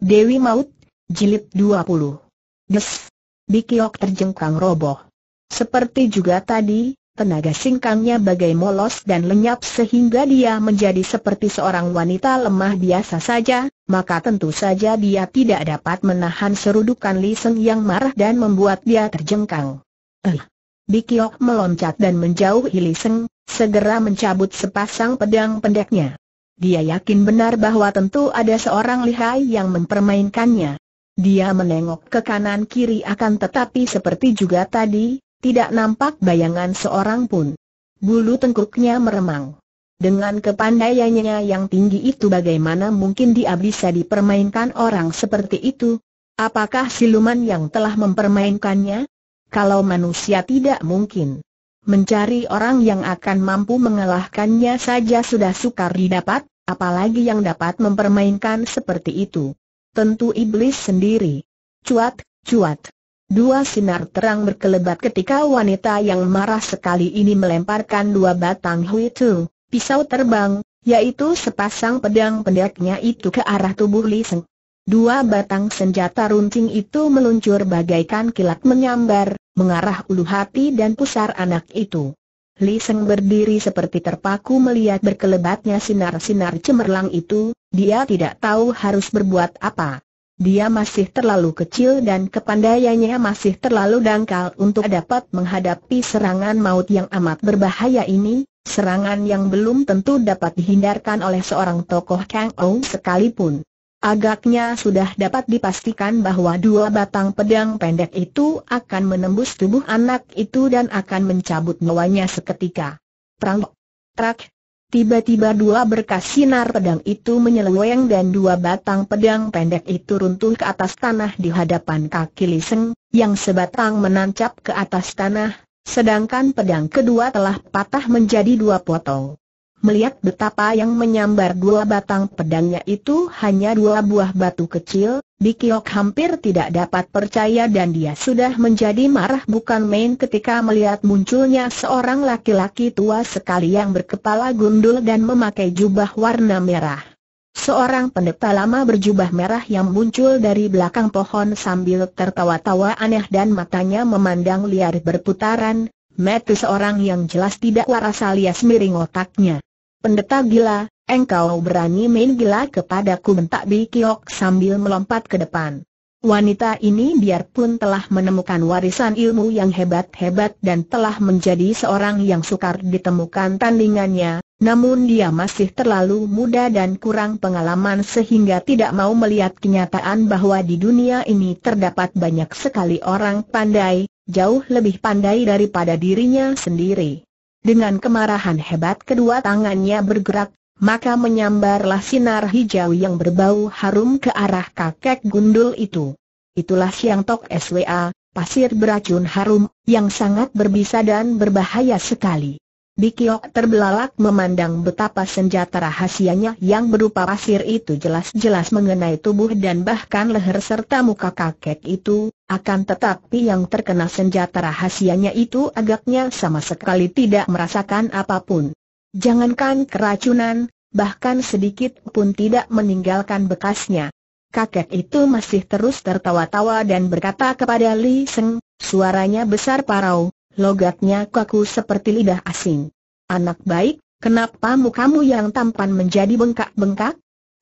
Dewi Maut, Jilid 20 Des! Bikiok terjengkang roboh. Seperti juga tadi, tenaga singkangnya bagai molos dan lenyap sehingga dia menjadi seperti seorang wanita lemah biasa saja, maka tentu saja dia tidak dapat menahan serudukan Liseng yang marah dan membuat dia terjengkang. Eh! Bikiok meloncat dan menjauhi Liseng, segera mencabut sepasang pedang pendeknya. Dia yakin benar bahwa tentu ada seorang lihai yang mempermainkannya. Dia menengok ke kanan kiri akan tetapi seperti juga tadi, tidak nampak bayangan seorang pun. Bulu tengkuknya meremang. Dengan kepandaiannya yang tinggi itu bagaimana mungkin dia bisa dipermainkan orang seperti itu? Apakah siluman yang telah mempermainkannya? Kalau manusia tidak mungkin. Mencari orang yang akan mampu mengalahkannya saja sudah sukar didapat, apalagi yang dapat mempermainkan seperti itu. Tentu iblis sendiri. Cuat, cuat. Dua sinar terang berkelebat ketika wanita yang marah sekali ini melemparkan dua batang huitu, pisau terbang, yaitu sepasang pedang pendeknya itu ke arah tubuh Li Dua batang senjata runcing itu meluncur bagaikan kilat menyambar, mengarah ulu hati dan pusar anak itu. Li Seng berdiri seperti terpaku melihat berkelebatnya sinar-sinar cemerlang itu, dia tidak tahu harus berbuat apa. Dia masih terlalu kecil dan kepandaiannya masih terlalu dangkal untuk dapat menghadapi serangan maut yang amat berbahaya ini, serangan yang belum tentu dapat dihindarkan oleh seorang tokoh Kang Ou sekalipun. Agaknya sudah dapat dipastikan bahwa dua batang pedang pendek itu akan menembus tubuh anak itu dan akan mencabut nyawanya seketika. Prang, trak, tiba-tiba dua berkas sinar pedang itu menyeleweng dan dua batang pedang pendek itu runtuh ke atas tanah di hadapan kaki Liseng, yang sebatang menancap ke atas tanah, sedangkan pedang kedua telah patah menjadi dua potong melihat betapa yang menyambar dua batang pedangnya itu hanya dua buah batu kecil, Bikiok hampir tidak dapat percaya dan dia sudah menjadi marah bukan main ketika melihat munculnya seorang laki-laki tua sekali yang berkepala gundul dan memakai jubah warna merah. Seorang pendeta lama berjubah merah yang muncul dari belakang pohon sambil tertawa-tawa aneh dan matanya memandang liar berputaran, Mati seorang yang jelas tidak waras alias miring otaknya pendeta gila, engkau berani main gila kepadaku bentak Bikiok sambil melompat ke depan. Wanita ini biarpun telah menemukan warisan ilmu yang hebat-hebat dan telah menjadi seorang yang sukar ditemukan tandingannya, namun dia masih terlalu muda dan kurang pengalaman sehingga tidak mau melihat kenyataan bahwa di dunia ini terdapat banyak sekali orang pandai, jauh lebih pandai daripada dirinya sendiri. Dengan kemarahan hebat kedua tangannya bergerak, maka menyambarlah sinar hijau yang berbau harum ke arah kakek gundul itu. Itulah siang tok SWA, pasir beracun harum, yang sangat berbisa dan berbahaya sekali. Bikiok terbelalak memandang betapa senjata rahasianya yang berupa pasir itu jelas-jelas mengenai tubuh dan bahkan leher serta muka kakek itu, akan tetapi yang terkena senjata rahasianya itu agaknya sama sekali tidak merasakan apapun. Jangankan keracunan, bahkan sedikit pun tidak meninggalkan bekasnya. Kakek itu masih terus tertawa-tawa dan berkata kepada Li Seng, suaranya besar parau, logatnya kaku seperti lidah asing. Anak baik, kenapa mukamu yang tampan menjadi bengkak-bengkak?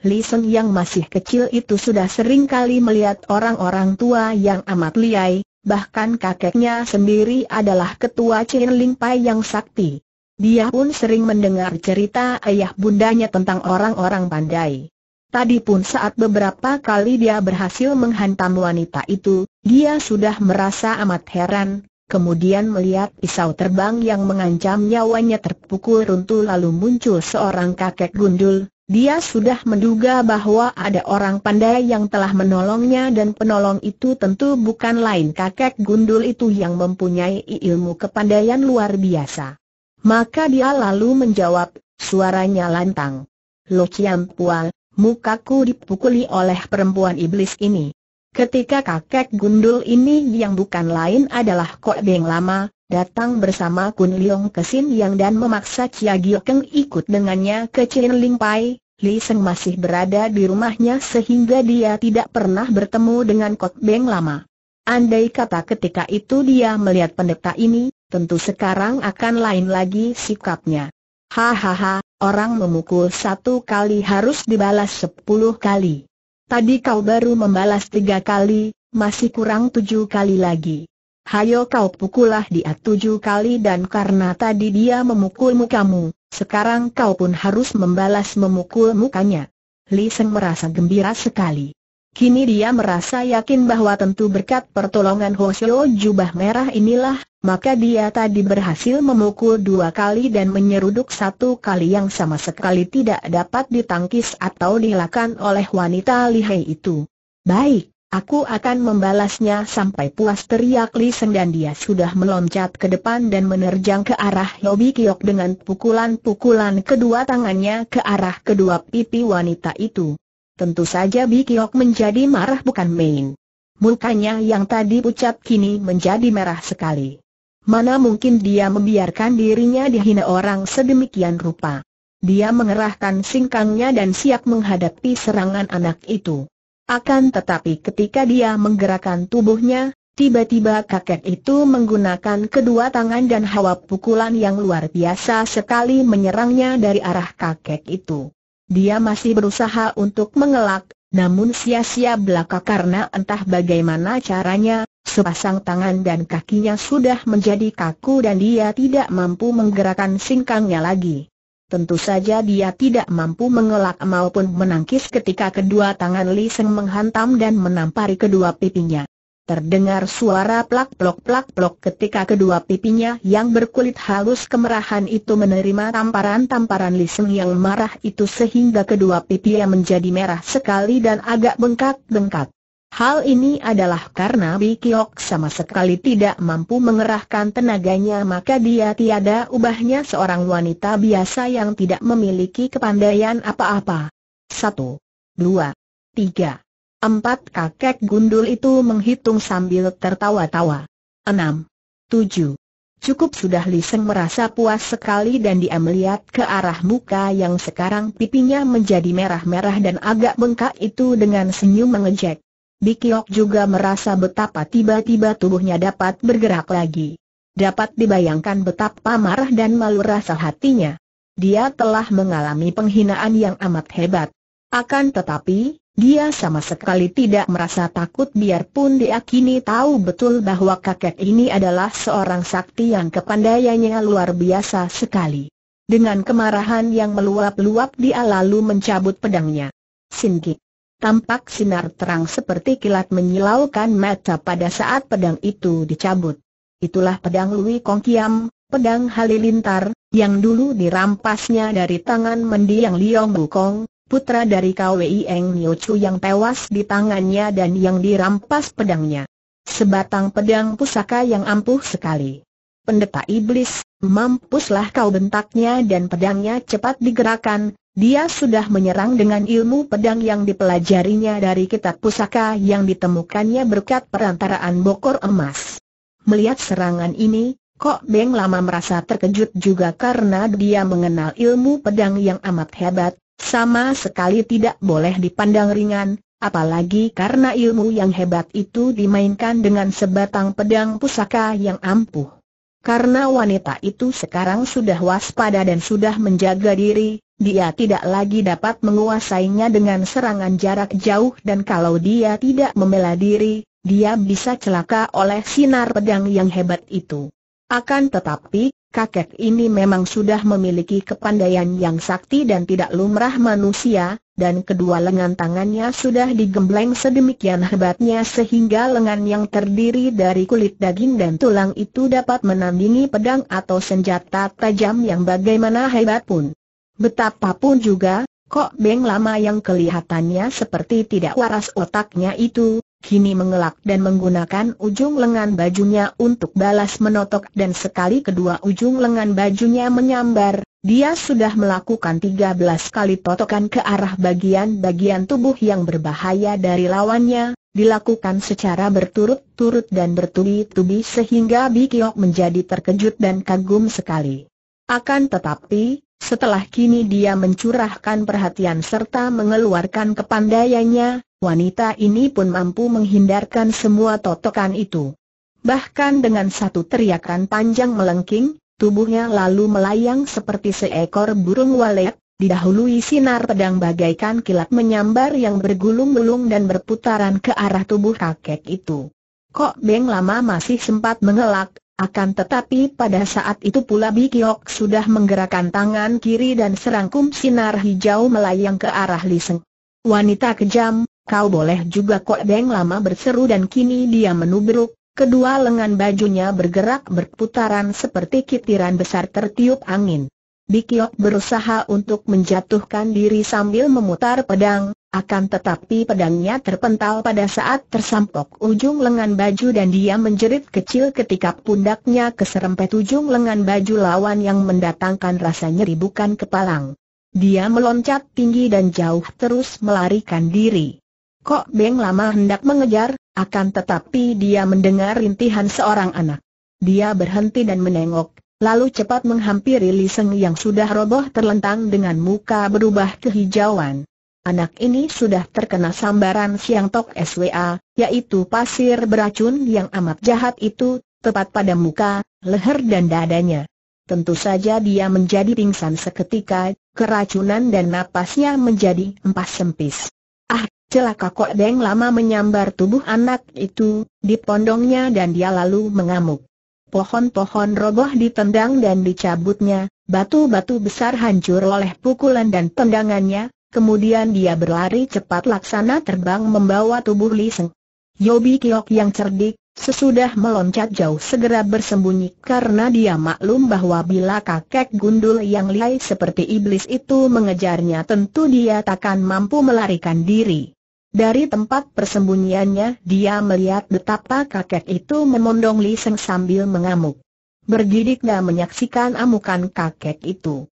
Li Seng yang masih kecil itu sudah sering kali melihat orang-orang tua yang amat liai, bahkan kakeknya sendiri adalah ketua Chen Ling Pai yang sakti. Dia pun sering mendengar cerita ayah bundanya tentang orang-orang pandai. Tadi pun saat beberapa kali dia berhasil menghantam wanita itu, dia sudah merasa amat heran, kemudian melihat pisau terbang yang mengancam nyawanya terpukul runtuh lalu muncul seorang kakek gundul, dia sudah menduga bahwa ada orang pandai yang telah menolongnya dan penolong itu tentu bukan lain kakek gundul itu yang mempunyai ilmu kepandaian luar biasa. Maka dia lalu menjawab, suaranya lantang. Lo Ciampual, mukaku dipukuli oleh perempuan iblis ini. Ketika kakek gundul ini yang bukan lain adalah Kok Beng Lama, datang bersama Kun Leong ke Sin Yang dan memaksa Chia Gio Keng ikut dengannya ke Chin Ling Pai, Li Seng masih berada di rumahnya sehingga dia tidak pernah bertemu dengan Kok Beng Lama. Andai kata ketika itu dia melihat pendeta ini, tentu sekarang akan lain lagi sikapnya. Hahaha, orang memukul satu kali harus dibalas sepuluh kali. Tadi kau baru membalas tiga kali, masih kurang tujuh kali lagi. Hayo kau pukullah dia tujuh kali dan karena tadi dia memukulmu kamu, sekarang kau pun harus membalas memukul mukanya. Li Seng merasa gembira sekali. Kini dia merasa yakin bahwa tentu berkat pertolongan Hoshio jubah merah inilah, maka dia tadi berhasil memukul dua kali dan menyeruduk satu kali yang sama sekali tidak dapat ditangkis atau dilakukan oleh wanita lihai itu. Baik, aku akan membalasnya sampai puas teriak Li Seng dan dia sudah meloncat ke depan dan menerjang ke arah Yobi Kiok dengan pukulan-pukulan kedua tangannya ke arah kedua pipi wanita itu. Tentu saja Bikiok menjadi marah bukan main. Mukanya yang tadi pucat kini menjadi merah sekali. Mana mungkin dia membiarkan dirinya dihina orang sedemikian rupa. Dia mengerahkan singkangnya dan siap menghadapi serangan anak itu. Akan tetapi ketika dia menggerakkan tubuhnya, tiba-tiba kakek itu menggunakan kedua tangan dan hawa pukulan yang luar biasa sekali menyerangnya dari arah kakek itu. Dia masih berusaha untuk mengelak, namun sia-sia belaka karena entah bagaimana caranya, sepasang tangan dan kakinya sudah menjadi kaku dan dia tidak mampu menggerakkan singkangnya lagi. Tentu saja dia tidak mampu mengelak maupun menangkis ketika kedua tangan Li Seng menghantam dan menampari kedua pipinya. Terdengar suara plak-plok-plak-plok ketika kedua pipinya yang berkulit halus kemerahan itu menerima tamparan-tamparan Liseng yang marah itu sehingga kedua pipinya menjadi merah sekali dan agak bengkak-bengkak. Hal ini adalah karena Bikiok sama sekali tidak mampu mengerahkan tenaganya maka dia tiada ubahnya seorang wanita biasa yang tidak memiliki kepandaian apa-apa. Satu, dua, tiga. Empat kakek gundul itu menghitung sambil tertawa-tawa. Enam. Tujuh. Cukup sudah Liseng merasa puas sekali dan dia melihat ke arah muka yang sekarang pipinya menjadi merah-merah dan agak bengkak itu dengan senyum mengejek. Bikiok juga merasa betapa tiba-tiba tubuhnya dapat bergerak lagi. Dapat dibayangkan betapa marah dan malu rasa hatinya. Dia telah mengalami penghinaan yang amat hebat. Akan tetapi, dia sama sekali tidak merasa takut biarpun dia kini tahu betul bahwa kakek ini adalah seorang sakti yang kepandaiannya luar biasa sekali. Dengan kemarahan yang meluap-luap dia lalu mencabut pedangnya. Singkit. Tampak sinar terang seperti kilat menyilaukan mata pada saat pedang itu dicabut. Itulah pedang Lui Kong Kiam, pedang halilintar, yang dulu dirampasnya dari tangan mendiang Liong Bukong, putra dari KWI Eng Nio Chu yang tewas di tangannya dan yang dirampas pedangnya. Sebatang pedang pusaka yang ampuh sekali. Pendeta iblis, mampuslah kau bentaknya dan pedangnya cepat digerakkan, dia sudah menyerang dengan ilmu pedang yang dipelajarinya dari kitab pusaka yang ditemukannya berkat perantaraan bokor emas. Melihat serangan ini, Kok Beng lama merasa terkejut juga karena dia mengenal ilmu pedang yang amat hebat, sama sekali tidak boleh dipandang ringan, apalagi karena ilmu yang hebat itu dimainkan dengan sebatang pedang pusaka yang ampuh. Karena wanita itu sekarang sudah waspada dan sudah menjaga diri, dia tidak lagi dapat menguasainya dengan serangan jarak jauh dan kalau dia tidak membela diri, dia bisa celaka oleh sinar pedang yang hebat itu. Akan tetapi, kakek ini memang sudah memiliki kepandaian yang sakti dan tidak lumrah manusia, dan kedua lengan tangannya sudah digembleng sedemikian hebatnya sehingga lengan yang terdiri dari kulit daging dan tulang itu dapat menandingi pedang atau senjata tajam yang bagaimana hebat pun. Betapapun juga, Kok Beng lama yang kelihatannya seperti tidak waras otaknya itu, kini mengelak dan menggunakan ujung lengan bajunya untuk balas menotok dan sekali kedua ujung lengan bajunya menyambar, dia sudah melakukan 13 kali totokan ke arah bagian-bagian tubuh yang berbahaya dari lawannya, dilakukan secara berturut-turut dan bertubi-tubi sehingga Bikiok menjadi terkejut dan kagum sekali. Akan tetapi, setelah kini dia mencurahkan perhatian serta mengeluarkan kepandaiannya, wanita ini pun mampu menghindarkan semua totokan itu. Bahkan dengan satu teriakan panjang melengking, tubuhnya lalu melayang seperti seekor burung walet, didahului sinar pedang bagaikan kilat menyambar yang bergulung-gulung dan berputaran ke arah tubuh kakek itu. Kok Beng lama masih sempat mengelak, akan tetapi pada saat itu pula Bikiok sudah menggerakkan tangan kiri dan serangkum sinar hijau melayang ke arah Liseng. Wanita kejam, kau boleh juga kok Deng lama berseru dan kini dia menubruk, kedua lengan bajunya bergerak berputaran seperti kitiran besar tertiup angin. Bikiok berusaha untuk menjatuhkan diri sambil memutar pedang, akan tetapi pedangnya terpental pada saat tersampok ujung lengan baju dan dia menjerit kecil ketika pundaknya keserempet ujung lengan baju lawan yang mendatangkan rasa nyeri bukan kepalang. Dia meloncat tinggi dan jauh terus melarikan diri. Kok Beng lama hendak mengejar, akan tetapi dia mendengar rintihan seorang anak. Dia berhenti dan menengok, lalu cepat menghampiri Liseng yang sudah roboh terlentang dengan muka berubah kehijauan. Anak ini sudah terkena sambaran siang tok SWA, yaitu pasir beracun yang amat jahat itu, tepat pada muka, leher dan dadanya. Tentu saja dia menjadi pingsan seketika, keracunan dan napasnya menjadi empas sempis. Ah, celaka kok Deng lama menyambar tubuh anak itu, dipondongnya dan dia lalu mengamuk. Pohon-pohon roboh ditendang dan dicabutnya, batu-batu besar hancur oleh pukulan dan tendangannya, Kemudian dia berlari cepat laksana terbang membawa tubuh Li Seng. Yobi Kiok yang cerdik, sesudah meloncat jauh segera bersembunyi karena dia maklum bahwa bila kakek gundul yang lihai seperti iblis itu mengejarnya tentu dia takkan mampu melarikan diri. Dari tempat persembunyiannya dia melihat betapa kakek itu memondong Li Seng sambil mengamuk. Bergidik dan menyaksikan amukan kakek itu.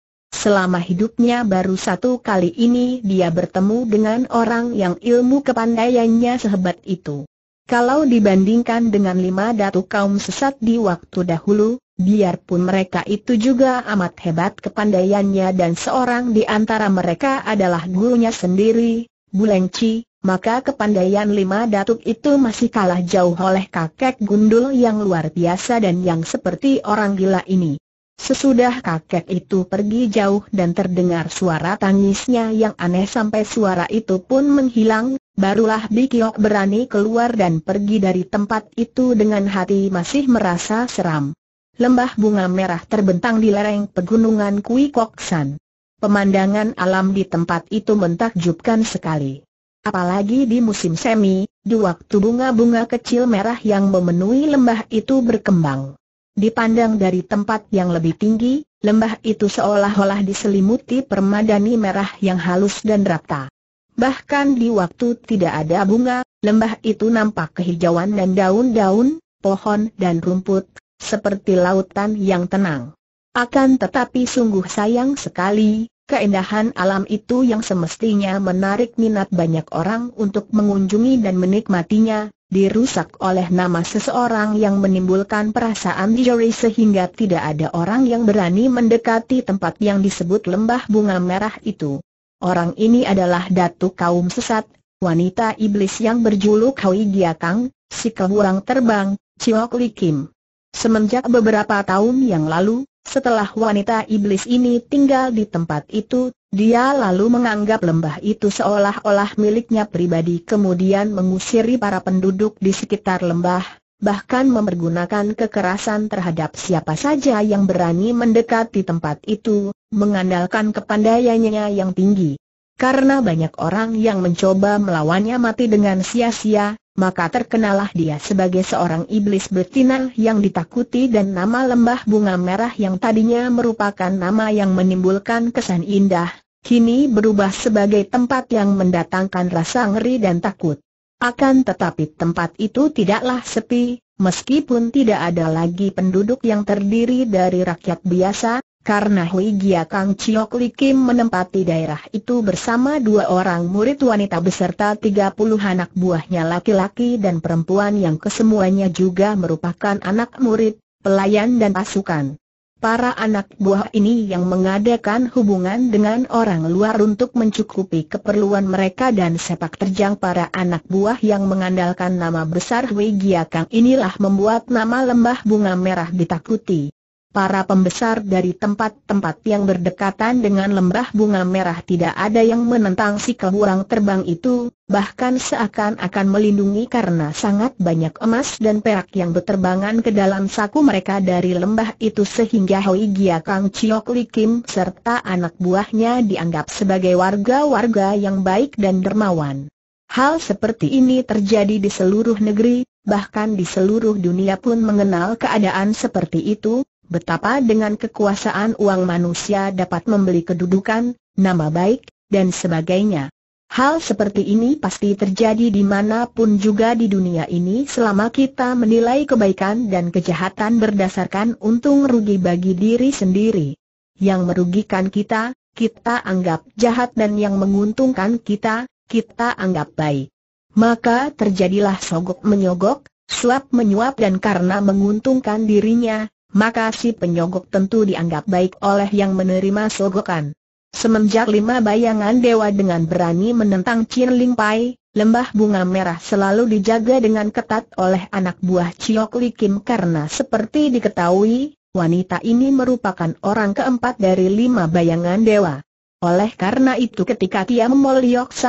Selama hidupnya baru satu kali ini dia bertemu dengan orang yang ilmu kepandaiannya sehebat itu. Kalau dibandingkan dengan lima datu kaum sesat di waktu dahulu, biarpun mereka itu juga amat hebat kepandaiannya dan seorang di antara mereka adalah gurunya sendiri, Bulengci, maka kepandaian lima datuk itu masih kalah jauh oleh kakek gundul yang luar biasa dan yang seperti orang gila ini. Sesudah kakek itu pergi jauh dan terdengar suara tangisnya yang aneh sampai suara itu pun menghilang, barulah Bikiok berani keluar dan pergi dari tempat itu dengan hati masih merasa seram. Lembah bunga merah terbentang di lereng pegunungan Kui Koksan. Pemandangan alam di tempat itu mentakjubkan sekali. Apalagi di musim semi, di waktu bunga-bunga kecil merah yang memenuhi lembah itu berkembang. Dipandang dari tempat yang lebih tinggi, lembah itu seolah-olah diselimuti permadani merah yang halus dan rata. Bahkan di waktu tidak ada bunga, lembah itu nampak kehijauan dan daun-daun, pohon dan rumput, seperti lautan yang tenang. Akan tetapi sungguh sayang sekali, Keindahan alam itu yang semestinya menarik minat banyak orang untuk mengunjungi dan menikmatinya, dirusak oleh nama seseorang yang menimbulkan perasaan jeri sehingga tidak ada orang yang berani mendekati tempat yang disebut lembah bunga merah itu. Orang ini adalah datu kaum sesat, wanita iblis yang berjuluk Hoi Giakang, si keburang terbang, Chiok Likim. Semenjak beberapa tahun yang lalu, setelah wanita iblis ini tinggal di tempat itu, dia lalu menganggap lembah itu seolah-olah miliknya pribadi kemudian mengusiri para penduduk di sekitar lembah, bahkan memergunakan kekerasan terhadap siapa saja yang berani mendekat di tempat itu, mengandalkan kepandaiannya yang tinggi. Karena banyak orang yang mencoba melawannya mati dengan sia-sia, maka terkenalah dia sebagai seorang iblis betina yang ditakuti dan nama lembah bunga merah yang tadinya merupakan nama yang menimbulkan kesan indah, kini berubah sebagai tempat yang mendatangkan rasa ngeri dan takut. Akan tetapi tempat itu tidaklah sepi, meskipun tidak ada lagi penduduk yang terdiri dari rakyat biasa, karena Hui Gia Kang Chiok Li Kim menempati daerah itu bersama dua orang murid wanita beserta tiga puluh anak buahnya laki-laki dan perempuan yang kesemuanya juga merupakan anak murid, pelayan dan pasukan. Para anak buah ini yang mengadakan hubungan dengan orang luar untuk mencukupi keperluan mereka dan sepak terjang para anak buah yang mengandalkan nama besar Hui Gia Kang inilah membuat nama lembah bunga merah ditakuti. Para pembesar dari tempat-tempat yang berdekatan dengan lembah bunga merah tidak ada yang menentang si keburang terbang itu, bahkan seakan-akan melindungi karena sangat banyak emas dan perak yang berterbangan ke dalam saku mereka dari lembah itu sehingga Hoi Gia Kang Chiok Li Kim serta anak buahnya dianggap sebagai warga-warga yang baik dan dermawan. Hal seperti ini terjadi di seluruh negeri, bahkan di seluruh dunia pun mengenal keadaan seperti itu, Betapa dengan kekuasaan uang manusia dapat membeli kedudukan, nama baik, dan sebagainya. Hal seperti ini pasti terjadi di dimanapun juga di dunia ini selama kita menilai kebaikan dan kejahatan berdasarkan untung rugi bagi diri sendiri. Yang merugikan kita, kita anggap jahat dan yang menguntungkan kita, kita anggap baik. Maka terjadilah sogok menyogok, suap menyuap dan karena menguntungkan dirinya, maka si penyogok tentu dianggap baik oleh yang menerima sogokan. Semenjak lima bayangan dewa dengan berani menentang Chin Ling Pai, lembah bunga merah selalu dijaga dengan ketat oleh anak buah Chiok Li Kim karena seperti diketahui, wanita ini merupakan orang keempat dari lima bayangan dewa. Oleh karena itu ketika Tiam Mol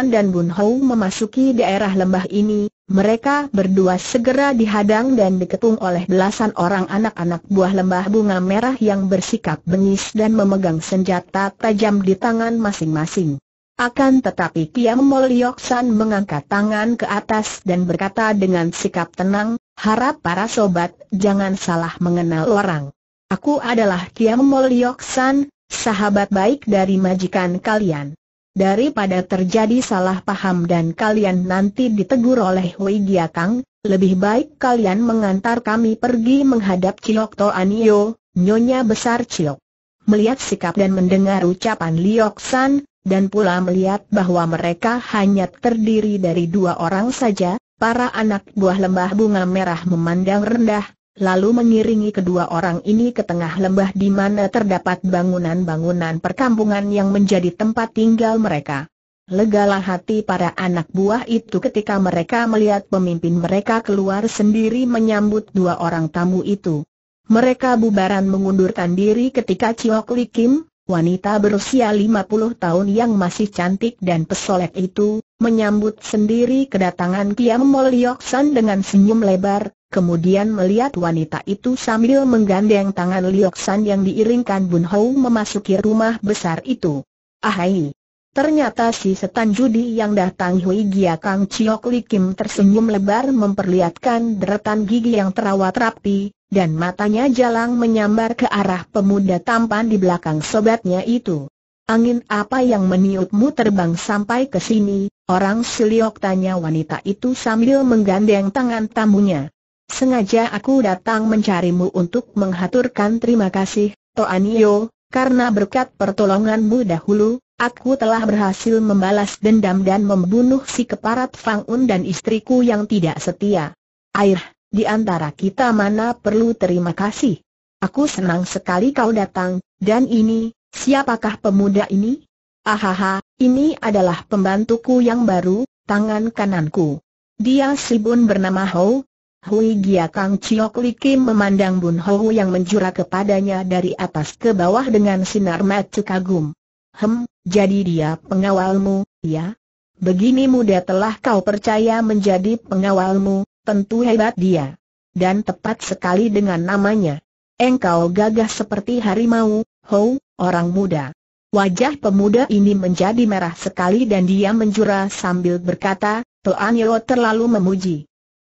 dan Bun Hou memasuki daerah lembah ini, mereka berdua segera dihadang dan diketung oleh belasan orang anak-anak buah lembah bunga merah yang bersikap bengis dan memegang senjata tajam di tangan masing-masing. Akan tetapi Kiam Molioksan mengangkat tangan ke atas dan berkata dengan sikap tenang, harap para sobat jangan salah mengenal orang. Aku adalah Kiam Molioksan, sahabat baik dari majikan kalian daripada terjadi salah paham dan kalian nanti ditegur oleh Hui Giakang, lebih baik kalian mengantar kami pergi menghadap Chiok To Anio, nyonya besar Chiok. Melihat sikap dan mendengar ucapan Liok San, dan pula melihat bahwa mereka hanya terdiri dari dua orang saja, para anak buah lembah bunga merah memandang rendah, lalu mengiringi kedua orang ini ke tengah lembah di mana terdapat bangunan-bangunan perkampungan yang menjadi tempat tinggal mereka. Legalah hati para anak buah itu ketika mereka melihat pemimpin mereka keluar sendiri menyambut dua orang tamu itu. Mereka bubaran mengundurkan diri ketika Chiok Li Kim, wanita berusia 50 tahun yang masih cantik dan pesolek itu, menyambut sendiri kedatangan Kiam Mol Lioksan dengan senyum lebar, kemudian melihat wanita itu sambil menggandeng tangan Lioksan yang diiringkan Bun Hou memasuki rumah besar itu. Ahai! Ternyata si setan judi yang datang Hui Gia Kang Chiok Li Kim tersenyum lebar memperlihatkan deretan gigi yang terawat rapi, dan matanya jalang menyambar ke arah pemuda tampan di belakang sobatnya itu. Angin apa yang meniupmu terbang sampai ke sini? Orang Siliok tanya wanita itu sambil menggandeng tangan tamunya. Sengaja aku datang mencarimu untuk menghaturkan terima kasih, Toanio, karena berkat pertolonganmu dahulu, aku telah berhasil membalas dendam dan membunuh si keparat Fangun dan istriku yang tidak setia. Air, di antara kita mana perlu terima kasih? Aku senang sekali kau datang, dan ini, siapakah pemuda ini? Ahaha, ini adalah pembantuku yang baru, tangan kananku. Dia si Bun bernama Hou. Hui Gia Kang Chiok Kim memandang Bun Hou yang menjura kepadanya dari atas ke bawah dengan sinar mata kagum. Hem, jadi dia pengawalmu, ya? Begini muda telah kau percaya menjadi pengawalmu, tentu hebat dia. Dan tepat sekali dengan namanya. Engkau gagah seperti harimau, Ho, orang muda. Wajah pemuda ini menjadi merah sekali dan dia menjura sambil berkata, Toan Yeo terlalu memuji.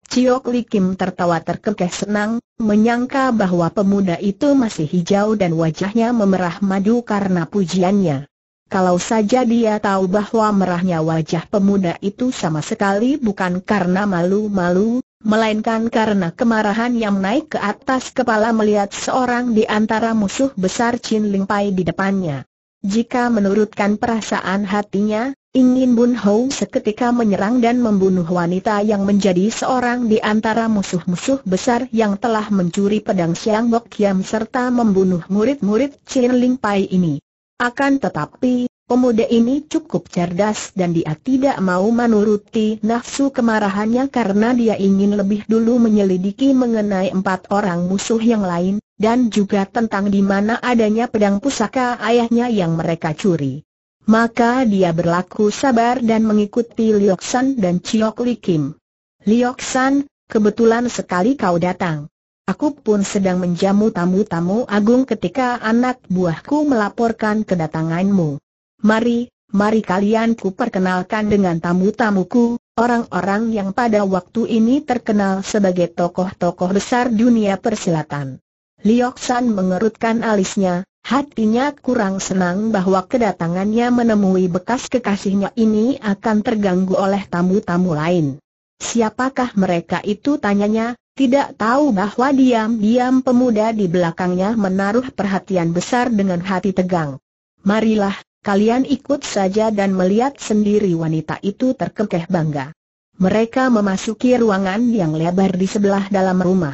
Ciok Li Kim tertawa terkekeh senang, menyangka bahwa pemuda itu masih hijau dan wajahnya memerah madu karena pujiannya. Kalau saja dia tahu bahwa merahnya wajah pemuda itu sama sekali bukan karena malu-malu, melainkan karena kemarahan yang naik ke atas kepala melihat seorang di antara musuh besar Chin Ling Pai di depannya. Jika menurutkan perasaan hatinya, Ingin Bun Hou seketika menyerang dan membunuh wanita yang menjadi seorang di antara musuh-musuh besar yang telah mencuri pedang Siang Bok Kiam serta membunuh murid-murid Chin Ling Pai ini. Akan tetapi, Pemuda ini cukup cerdas dan dia tidak mau menuruti nafsu kemarahannya karena dia ingin lebih dulu menyelidiki mengenai empat orang musuh yang lain, dan juga tentang di mana adanya pedang pusaka ayahnya yang mereka curi. Maka dia berlaku sabar dan mengikuti Lioksan dan Chiok Li Kim. Lioksan, kebetulan sekali kau datang. Aku pun sedang menjamu tamu-tamu agung ketika anak buahku melaporkan kedatanganmu. Mari, mari kalian ku perkenalkan dengan tamu-tamuku, orang-orang yang pada waktu ini terkenal sebagai tokoh-tokoh besar dunia persilatan. Liok San mengerutkan alisnya, hatinya kurang senang bahwa kedatangannya menemui bekas kekasihnya ini akan terganggu oleh tamu-tamu lain. Siapakah mereka itu tanyanya, tidak tahu bahwa diam-diam pemuda di belakangnya menaruh perhatian besar dengan hati tegang. Marilah, Kalian ikut saja dan melihat sendiri wanita itu terkekeh bangga. Mereka memasuki ruangan yang lebar di sebelah dalam rumah.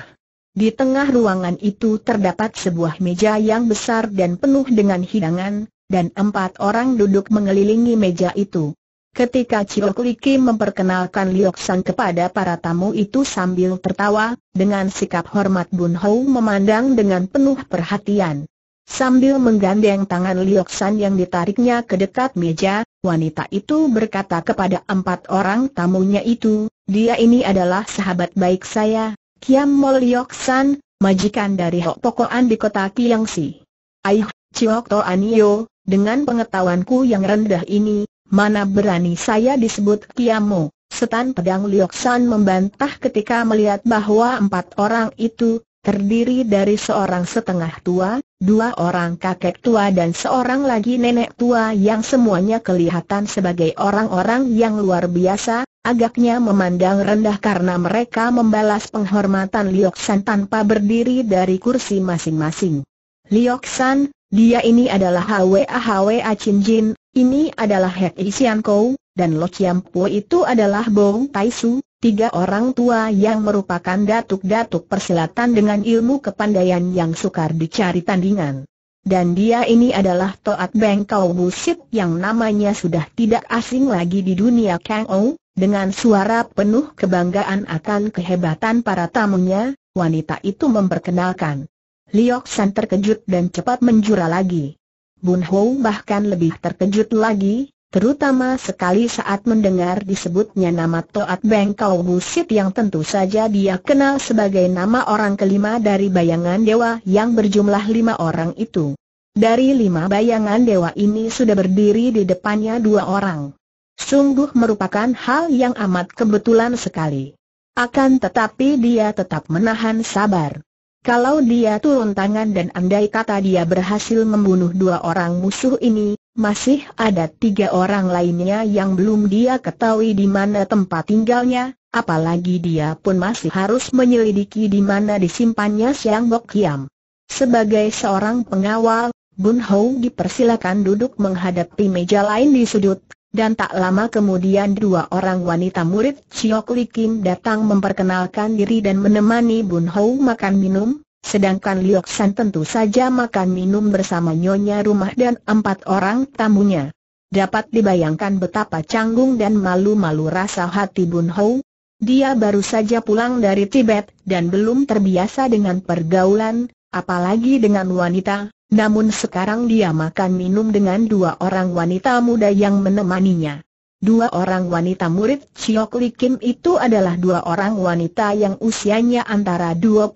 Di tengah ruangan itu terdapat sebuah meja yang besar dan penuh dengan hidangan, dan empat orang duduk mengelilingi meja itu. Ketika Chiok memperkenalkan Liok San kepada para tamu itu sambil tertawa, dengan sikap hormat Bun Hou memandang dengan penuh perhatian. Sambil menggandeng tangan Lioksan yang ditariknya ke dekat meja, wanita itu berkata kepada empat orang tamunya itu, dia ini adalah sahabat baik saya, Kiam Mol Lioksan, majikan dari Hok Pokoan di kota Kiangsi. Aih, Ciok To Anio, dengan pengetahuanku yang rendah ini, Mana berani saya disebut Kiamo? Setan pedang Lioksan membantah ketika melihat bahwa empat orang itu, terdiri dari seorang setengah tua, dua orang kakek tua dan seorang lagi nenek tua yang semuanya kelihatan sebagai orang-orang yang luar biasa, agaknya memandang rendah karena mereka membalas penghormatan Lioksan tanpa berdiri dari kursi masing-masing. Lioksan, dia ini adalah Hwa Hwa Chin Jin, ini adalah Hek Isian Kou, dan Lo Chiam Po itu adalah Bong Tai Su, Tiga orang tua yang merupakan datuk-datuk persilatan dengan ilmu kepandaian yang sukar dicari tandingan. Dan dia ini adalah Toat Beng Kau Busit yang namanya sudah tidak asing lagi di dunia Kang Ou, dengan suara penuh kebanggaan akan kehebatan para tamunya, wanita itu memperkenalkan. Liok San terkejut dan cepat menjura lagi. Bun Hou bahkan lebih terkejut lagi, Terutama sekali saat mendengar disebutnya nama Toat Beng Kau Busit yang tentu saja dia kenal sebagai nama orang kelima dari bayangan dewa yang berjumlah lima orang itu. Dari lima bayangan dewa ini sudah berdiri di depannya dua orang. Sungguh merupakan hal yang amat kebetulan sekali. Akan tetapi dia tetap menahan sabar. Kalau dia turun tangan dan andai kata dia berhasil membunuh dua orang musuh ini, masih ada tiga orang lainnya yang belum dia ketahui di mana tempat tinggalnya, apalagi dia pun masih harus menyelidiki di mana disimpannya Siang Bok Kiam. Sebagai seorang pengawal, Bun Ho dipersilakan duduk menghadapi meja lain di sudut, dan tak lama kemudian dua orang wanita murid Chiok Kim datang memperkenalkan diri dan menemani Bun Ho makan minum, Sedangkan Liok San tentu saja makan minum bersama nyonya rumah dan empat orang tamunya. Dapat dibayangkan betapa canggung dan malu-malu rasa hati Bun Hou. Dia baru saja pulang dari Tibet dan belum terbiasa dengan pergaulan, apalagi dengan wanita, namun sekarang dia makan minum dengan dua orang wanita muda yang menemaninya. Dua orang wanita murid Chiok Li Kim itu adalah dua orang wanita yang usianya antara 25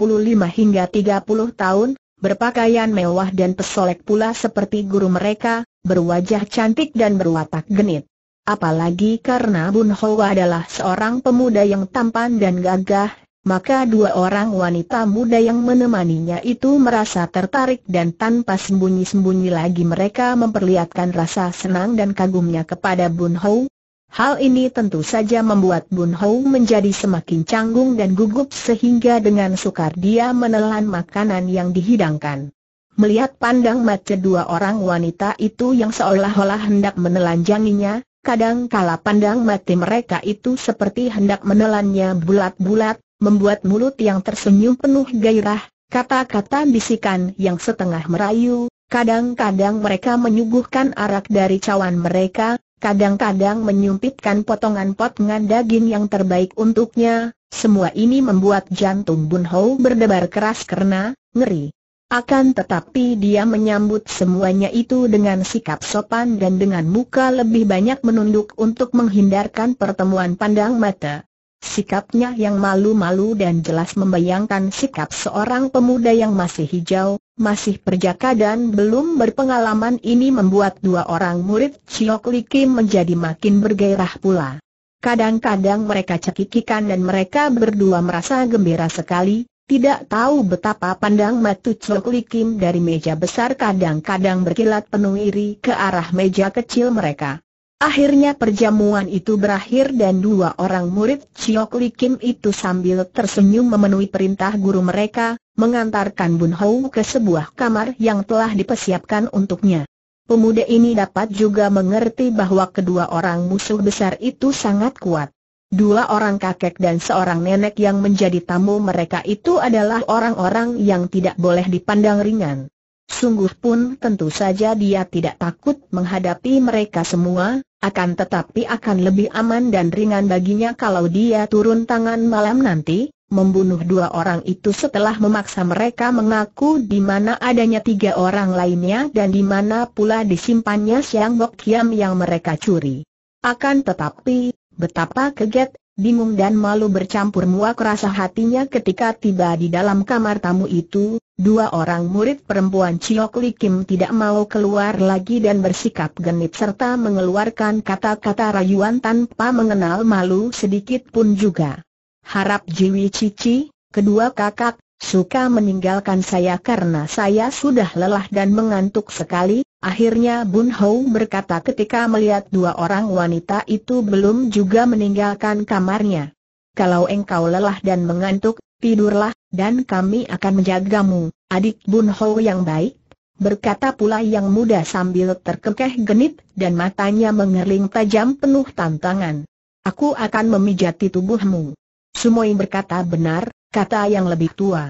hingga 30 tahun, berpakaian mewah dan pesolek pula seperti guru mereka, berwajah cantik dan berwatak genit. Apalagi karena Bun Hoa adalah seorang pemuda yang tampan dan gagah, maka dua orang wanita muda yang menemaninya itu merasa tertarik dan tanpa sembunyi-sembunyi lagi mereka memperlihatkan rasa senang dan kagumnya kepada Bun Hou. Hal ini tentu saja membuat Bun Hou menjadi semakin canggung dan gugup sehingga dengan sukar dia menelan makanan yang dihidangkan. Melihat pandang mata dua orang wanita itu yang seolah-olah hendak menelanjanginya, kadang kala pandang mati mereka itu seperti hendak menelannya bulat-bulat, membuat mulut yang tersenyum penuh gairah, kata-kata bisikan yang setengah merayu, kadang-kadang mereka menyuguhkan arak dari cawan mereka, kadang-kadang menyumpitkan potongan-potongan daging yang terbaik untuknya, semua ini membuat jantung Bun Hou berdebar keras karena ngeri. Akan tetapi dia menyambut semuanya itu dengan sikap sopan dan dengan muka lebih banyak menunduk untuk menghindarkan pertemuan pandang mata. Sikapnya yang malu-malu dan jelas membayangkan sikap seorang pemuda yang masih hijau, masih perjaka dan belum berpengalaman ini membuat dua orang murid Chiok Kim menjadi makin bergairah pula. Kadang-kadang mereka cekikikan dan mereka berdua merasa gembira sekali, tidak tahu betapa pandang matu Chiok Kim dari meja besar kadang-kadang berkilat penuh iri ke arah meja kecil mereka. Akhirnya perjamuan itu berakhir dan dua orang murid Chiok Li Kim itu sambil tersenyum memenuhi perintah guru mereka, mengantarkan Bun Hou ke sebuah kamar yang telah dipersiapkan untuknya. Pemuda ini dapat juga mengerti bahwa kedua orang musuh besar itu sangat kuat. Dua orang kakek dan seorang nenek yang menjadi tamu mereka itu adalah orang-orang yang tidak boleh dipandang ringan. Sungguh pun tentu saja dia tidak takut menghadapi mereka semua, akan tetapi akan lebih aman dan ringan baginya kalau dia turun tangan malam nanti, membunuh dua orang itu setelah memaksa mereka mengaku di mana adanya tiga orang lainnya dan di mana pula disimpannya Siang Bok Kiam yang mereka curi. Akan tetapi, betapa keget, bingung dan malu bercampur muak rasa hatinya ketika tiba di dalam kamar tamu itu, Dua orang murid perempuan Chiok Li Kim tidak mau keluar lagi dan bersikap genit serta mengeluarkan kata-kata rayuan tanpa mengenal malu sedikit pun juga. Harap Jiwi Cici, kedua kakak, suka meninggalkan saya karena saya sudah lelah dan mengantuk sekali, akhirnya Bun Hou berkata ketika melihat dua orang wanita itu belum juga meninggalkan kamarnya. Kalau engkau lelah dan mengantuk, tidurlah, dan kami akan menjagamu, adik Bun Ho yang baik. Berkata pula yang muda sambil terkekeh genit, dan matanya mengerling tajam penuh tantangan. Aku akan memijati tubuhmu. Sumoi berkata benar, kata yang lebih tua.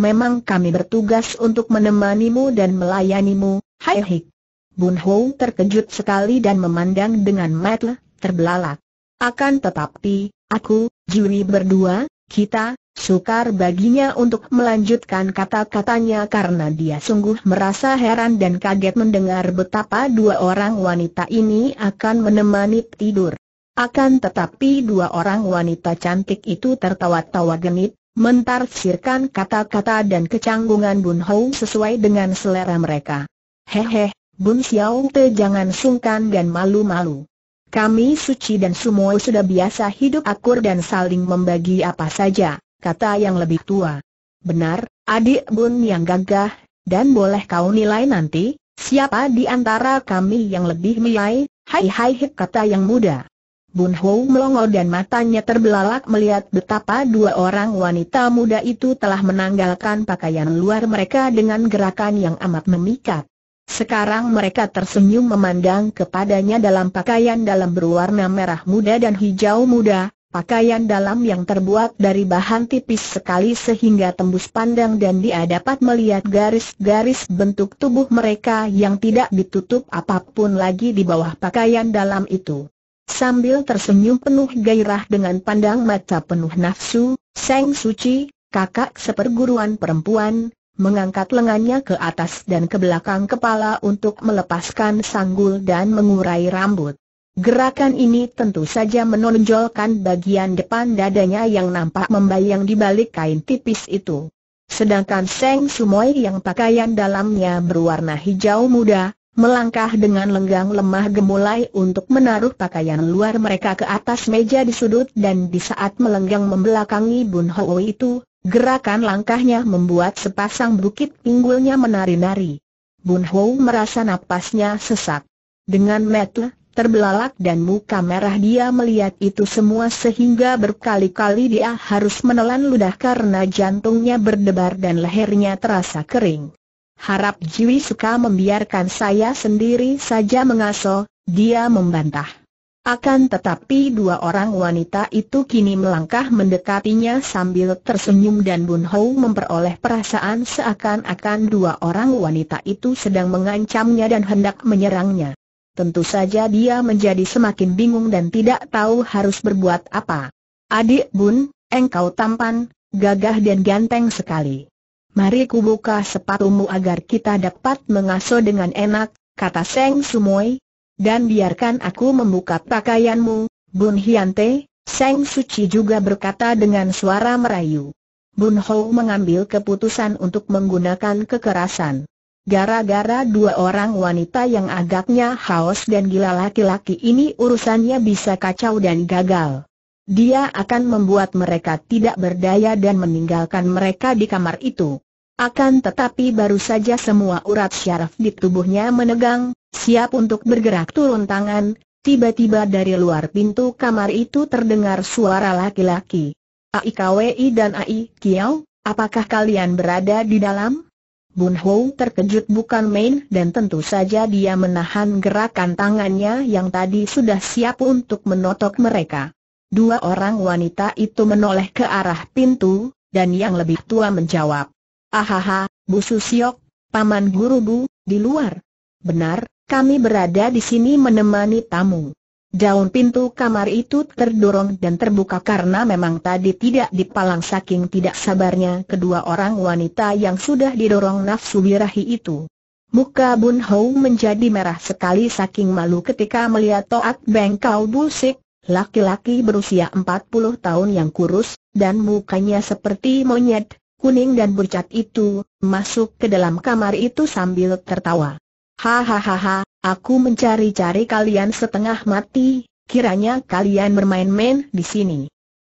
Memang kami bertugas untuk menemanimu dan melayanimu, hai hik. Bun Ho terkejut sekali dan memandang dengan mata terbelalak. Akan tetapi, aku, Juri berdua, kita, Sukar baginya untuk melanjutkan kata-katanya karena dia sungguh merasa heran dan kaget mendengar betapa dua orang wanita ini akan menemani tidur. Akan tetapi dua orang wanita cantik itu tertawa-tawa genit, mentarsirkan kata-kata dan kecanggungan Bun Hou sesuai dengan selera mereka. Hehe, Bun Xiao Te jangan sungkan dan malu-malu. Kami suci dan semua sudah biasa hidup akur dan saling membagi apa saja kata yang lebih tua. Benar, adik bun yang gagah, dan boleh kau nilai nanti, siapa di antara kami yang lebih milai, hai hai hik kata yang muda. Bun Ho melongo dan matanya terbelalak melihat betapa dua orang wanita muda itu telah menanggalkan pakaian luar mereka dengan gerakan yang amat memikat. Sekarang mereka tersenyum memandang kepadanya dalam pakaian dalam berwarna merah muda dan hijau muda, Pakaian dalam yang terbuat dari bahan tipis sekali sehingga tembus pandang dan dia dapat melihat garis-garis bentuk tubuh mereka yang tidak ditutup apapun lagi di bawah pakaian dalam itu. Sambil tersenyum penuh gairah dengan pandang mata penuh nafsu, Seng Suci, kakak seperguruan perempuan, mengangkat lengannya ke atas dan ke belakang kepala untuk melepaskan sanggul dan mengurai rambut. Gerakan ini tentu saja menonjolkan bagian depan dadanya yang nampak membayang di balik kain tipis itu. Sedangkan Seng Sumoy yang pakaian dalamnya berwarna hijau muda, melangkah dengan lenggang lemah gemulai untuk menaruh pakaian luar mereka ke atas meja di sudut dan di saat melenggang membelakangi Bun Ho itu, gerakan langkahnya membuat sepasang bukit pinggulnya menari-nari. Bun Ho merasa napasnya sesak. Dengan metu, Terbelalak dan muka merah dia melihat itu semua sehingga berkali-kali dia harus menelan ludah karena jantungnya berdebar dan lehernya terasa kering. Harap Jiwi suka membiarkan saya sendiri saja mengaso, dia membantah. Akan tetapi dua orang wanita itu kini melangkah mendekatinya sambil tersenyum dan Bun Hou memperoleh perasaan seakan-akan dua orang wanita itu sedang mengancamnya dan hendak menyerangnya tentu saja dia menjadi semakin bingung dan tidak tahu harus berbuat apa. Adik Bun, engkau tampan, gagah dan ganteng sekali. Mari kubuka sepatumu agar kita dapat mengaso dengan enak, kata Seng Sumoy. Dan biarkan aku membuka pakaianmu, Bun Hiante, Seng Suci juga berkata dengan suara merayu. Bun Hou mengambil keputusan untuk menggunakan kekerasan. Gara-gara dua orang wanita yang agaknya haus dan gila laki-laki ini urusannya bisa kacau dan gagal. Dia akan membuat mereka tidak berdaya dan meninggalkan mereka di kamar itu. Akan tetapi baru saja semua urat syaraf di tubuhnya menegang, siap untuk bergerak turun tangan, tiba-tiba dari luar pintu kamar itu terdengar suara laki-laki. Aikwi dan Ai apakah kalian berada di dalam? Bun Hou terkejut bukan main dan tentu saja dia menahan gerakan tangannya yang tadi sudah siap untuk menotok mereka. Dua orang wanita itu menoleh ke arah pintu, dan yang lebih tua menjawab. Ahaha, Bu Susiok, Paman Guru Bu, di luar. Benar, kami berada di sini menemani tamu. Daun pintu kamar itu terdorong dan terbuka karena memang tadi tidak dipalang saking tidak sabarnya kedua orang wanita yang sudah didorong nafsu birahi itu. Muka Bun Hau menjadi merah sekali saking malu ketika melihat Toak Bengkau Busik, laki-laki berusia 40 tahun yang kurus, dan mukanya seperti monyet, kuning dan bercat itu, masuk ke dalam kamar itu sambil tertawa. Hahaha, Aku mencari-cari kalian setengah mati, kiranya kalian bermain-main di sini.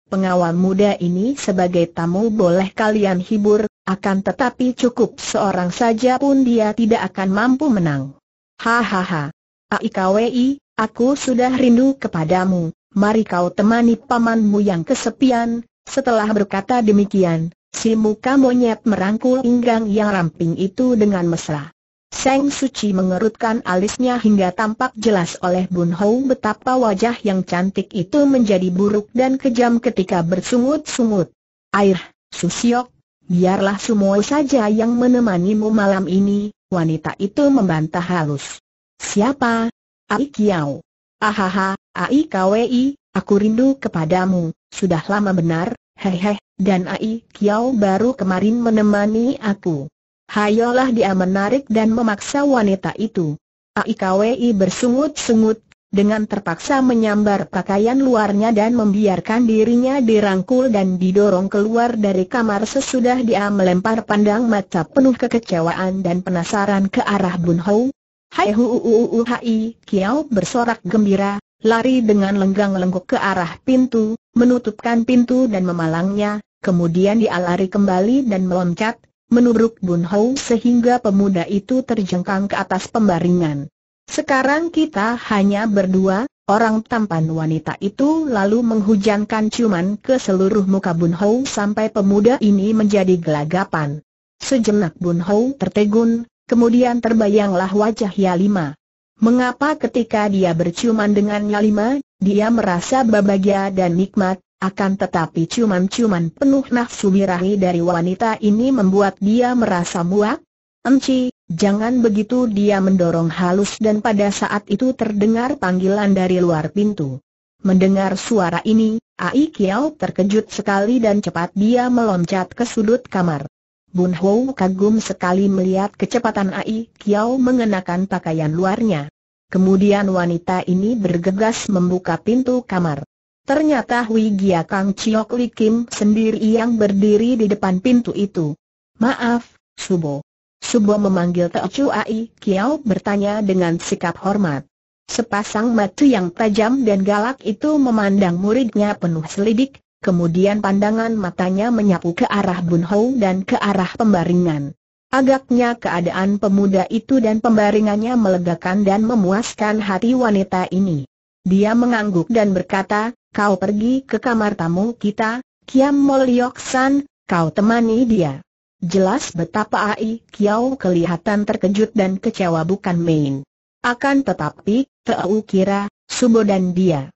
Pengawal muda ini sebagai tamu boleh kalian hibur, akan tetapi cukup seorang saja pun dia tidak akan mampu menang. Hahaha. Aikwi, aku sudah rindu kepadamu, mari kau temani pamanmu yang kesepian. Setelah berkata demikian, si muka monyet merangkul pinggang yang ramping itu dengan mesra. Seng Suci mengerutkan alisnya hingga tampak jelas oleh Bun Hou betapa wajah yang cantik itu menjadi buruk dan kejam ketika bersungut-sungut. Air, Susiok, biarlah semua saja yang menemanimu malam ini, wanita itu membantah halus. Siapa? Ai Kiao. Ahaha, Ai Kwei, aku rindu kepadamu, sudah lama benar, hehe, dan Ai Kiao baru kemarin menemani aku hayolah dia menarik dan memaksa wanita itu. AIKWI bersungut-sungut, dengan terpaksa menyambar pakaian luarnya dan membiarkan dirinya dirangkul dan didorong keluar dari kamar sesudah dia melempar pandang mata penuh kekecewaan dan penasaran ke arah Bun Hou. Hai hu hai, Kiao bersorak gembira, lari dengan lenggang lengkuk ke arah pintu, menutupkan pintu dan memalangnya, kemudian dia lari kembali dan meloncat, menubruk Bun Hou sehingga pemuda itu terjengkang ke atas pembaringan. Sekarang kita hanya berdua, orang tampan wanita itu lalu menghujankan ciuman ke seluruh muka Bun Hou sampai pemuda ini menjadi gelagapan. Sejenak Bun Hou tertegun, kemudian terbayanglah wajah Yalima. Mengapa ketika dia berciuman dengan Yalima, dia merasa berbahagia dan nikmat, akan tetapi ciuman cuman penuh nafsu birahi dari wanita ini membuat dia merasa muak. Enci, jangan begitu dia mendorong halus dan pada saat itu terdengar panggilan dari luar pintu. Mendengar suara ini, Ai Kiao terkejut sekali dan cepat dia meloncat ke sudut kamar. Bun Hou kagum sekali melihat kecepatan Ai Kiao mengenakan pakaian luarnya. Kemudian wanita ini bergegas membuka pintu kamar. Ternyata Hui Gia Kang Chiok Li Kim sendiri yang berdiri di depan pintu itu. Maaf, Subo. Subo memanggil Teo Ai. Kiao bertanya dengan sikap hormat. Sepasang mata yang tajam dan galak itu memandang muridnya penuh selidik, kemudian pandangan matanya menyapu ke arah Bun Hou dan ke arah pembaringan. Agaknya keadaan pemuda itu dan pembaringannya melegakan dan memuaskan hati wanita ini. Dia mengangguk dan berkata, kau pergi ke kamar tamu kita, Kiam Molioksan, kau temani dia. Jelas betapa Ai Kiao kelihatan terkejut dan kecewa bukan main. Akan tetapi, tahu kira, Subo dan dia.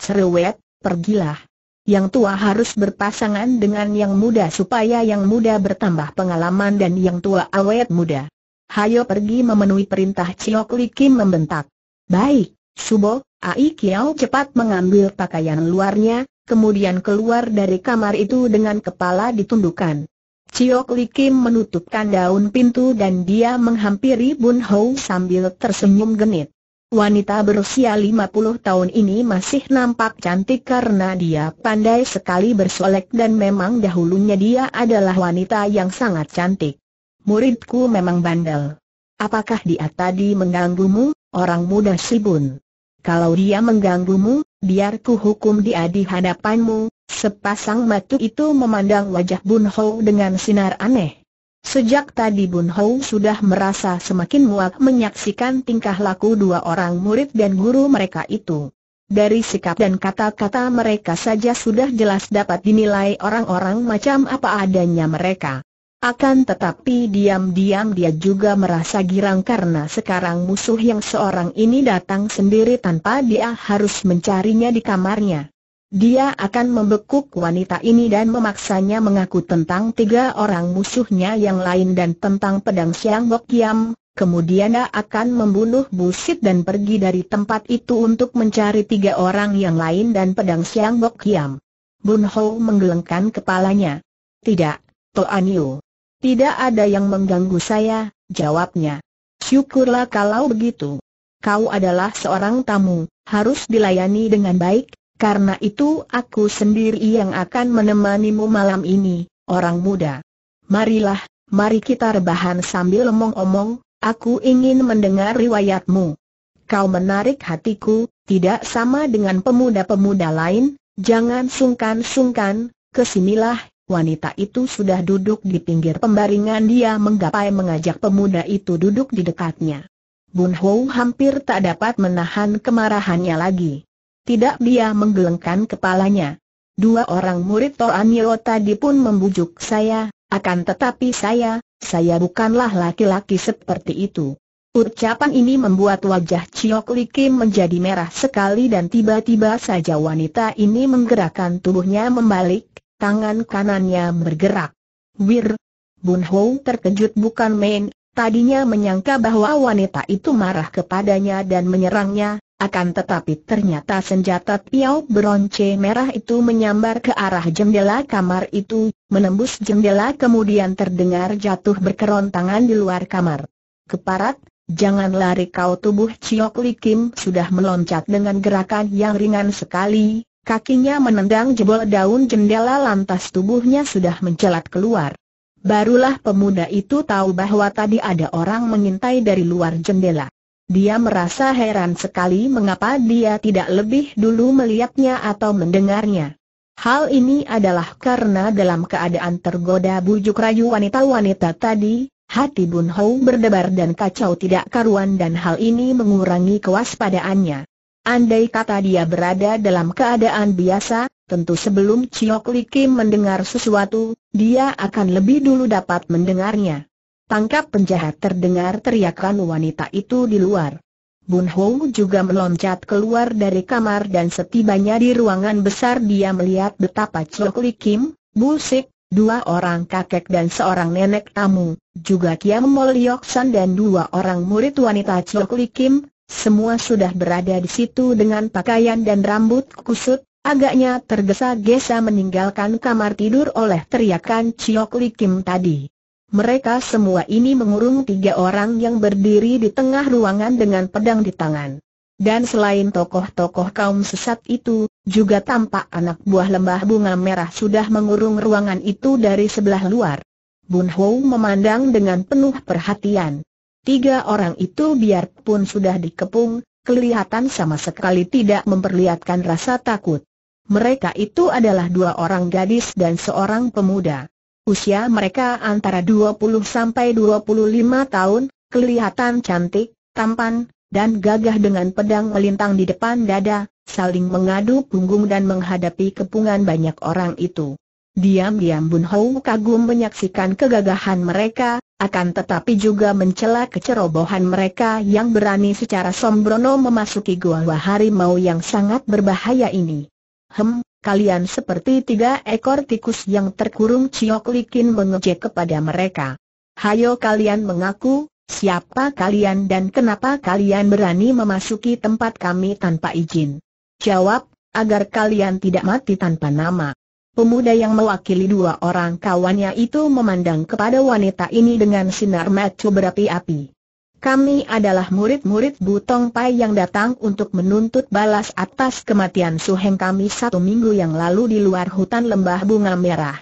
Cerewet, pergilah. Yang tua harus berpasangan dengan yang muda supaya yang muda bertambah pengalaman dan yang tua awet muda. Hayo pergi memenuhi perintah Ciok Li membentak. Baik, Subo, Ai Kiao cepat mengambil pakaian luarnya, kemudian keluar dari kamar itu dengan kepala ditundukkan. Ciok Li Kim menutupkan daun pintu dan dia menghampiri Bun Hou sambil tersenyum genit. Wanita berusia 50 tahun ini masih nampak cantik karena dia pandai sekali bersolek dan memang dahulunya dia adalah wanita yang sangat cantik. Muridku memang bandel. Apakah dia tadi mengganggumu, orang muda si Bun? Kalau dia mengganggumu, biar ku hukum dia di hadapanmu. Sepasang mata itu memandang wajah Bun dengan sinar aneh. Sejak tadi Bun sudah merasa semakin muak menyaksikan tingkah laku dua orang murid dan guru mereka itu. Dari sikap dan kata-kata mereka saja sudah jelas dapat dinilai orang-orang macam apa adanya mereka. Akan tetapi diam-diam dia juga merasa girang karena sekarang musuh yang seorang ini datang sendiri tanpa dia harus mencarinya di kamarnya. Dia akan membekuk wanita ini dan memaksanya mengaku tentang tiga orang musuhnya yang lain dan tentang pedang Siang Bok Yam, kemudian dia akan membunuh Busit dan pergi dari tempat itu untuk mencari tiga orang yang lain dan pedang Siang Bok Yam. Bun Ho menggelengkan kepalanya. Tidak, Toan Yu. Tidak ada yang mengganggu saya, jawabnya. Syukurlah kalau begitu. Kau adalah seorang tamu, harus dilayani dengan baik, karena itu aku sendiri yang akan menemanimu malam ini, orang muda. Marilah, mari kita rebahan sambil omong-omong, aku ingin mendengar riwayatmu. Kau menarik hatiku, tidak sama dengan pemuda-pemuda lain, jangan sungkan-sungkan, kesinilah, Wanita itu sudah duduk di pinggir pembaringan dia menggapai mengajak pemuda itu duduk di dekatnya. Bun Ho hampir tak dapat menahan kemarahannya lagi. Tidak dia menggelengkan kepalanya. Dua orang murid Toan Yo tadi pun membujuk saya, akan tetapi saya, saya bukanlah laki-laki seperti itu. Ucapan ini membuat wajah Chiok Li Kim menjadi merah sekali dan tiba-tiba saja wanita ini menggerakkan tubuhnya membalik, tangan kanannya bergerak. Wir! Bun Ho terkejut bukan main, tadinya menyangka bahwa wanita itu marah kepadanya dan menyerangnya, akan tetapi ternyata senjata Piau bronce merah itu menyambar ke arah jendela kamar itu, menembus jendela kemudian terdengar jatuh berkerontangan di luar kamar. Keparat, jangan lari kau tubuh Chiok Kim sudah meloncat dengan gerakan yang ringan sekali, Kakinya menendang jebol daun jendela lantas tubuhnya sudah mencelat keluar. Barulah pemuda itu tahu bahwa tadi ada orang mengintai dari luar jendela. Dia merasa heran sekali mengapa dia tidak lebih dulu melihatnya atau mendengarnya. Hal ini adalah karena dalam keadaan tergoda bujuk rayu wanita-wanita tadi, hati Bun Hou berdebar dan kacau tidak karuan dan hal ini mengurangi kewaspadaannya. Andai kata dia berada dalam keadaan biasa, tentu sebelum Chiok Li Kim mendengar sesuatu, dia akan lebih dulu dapat mendengarnya. Tangkap penjahat terdengar teriakan wanita itu di luar. Bun Ho juga meloncat keluar dari kamar dan setibanya di ruangan besar dia melihat betapa Chok Li Kim, Bu Sik, dua orang kakek dan seorang nenek tamu, juga Kiam Mol Yok San dan dua orang murid wanita Chok Li Kim, semua sudah berada di situ dengan pakaian dan rambut kusut, agaknya tergesa-gesa meninggalkan kamar tidur oleh teriakan Chiok Li Kim tadi. Mereka semua ini mengurung tiga orang yang berdiri di tengah ruangan dengan pedang di tangan. Dan selain tokoh-tokoh kaum sesat itu, juga tampak anak buah lembah bunga merah sudah mengurung ruangan itu dari sebelah luar. Bun Hou memandang dengan penuh perhatian. Tiga orang itu biarpun sudah dikepung, kelihatan sama sekali tidak memperlihatkan rasa takut. Mereka itu adalah dua orang gadis dan seorang pemuda. Usia mereka antara 20 sampai 25 tahun, kelihatan cantik, tampan, dan gagah dengan pedang melintang di depan dada, saling mengadu punggung dan menghadapi kepungan banyak orang itu. Diam-diam Bun Hou kagum menyaksikan kegagahan mereka, akan tetapi juga mencela kecerobohan mereka yang berani secara sombrono memasuki gua harimau yang sangat berbahaya ini. Hem, kalian seperti tiga ekor tikus yang terkurung Ciok Likin mengejek kepada mereka. Hayo kalian mengaku, siapa kalian dan kenapa kalian berani memasuki tempat kami tanpa izin. Jawab, agar kalian tidak mati tanpa nama. Pemuda yang mewakili dua orang kawannya itu memandang kepada wanita ini dengan sinar mata berapi-api. Kami adalah murid-murid Butong Pai yang datang untuk menuntut balas atas kematian Su Heng kami satu minggu yang lalu di luar hutan lembah bunga merah.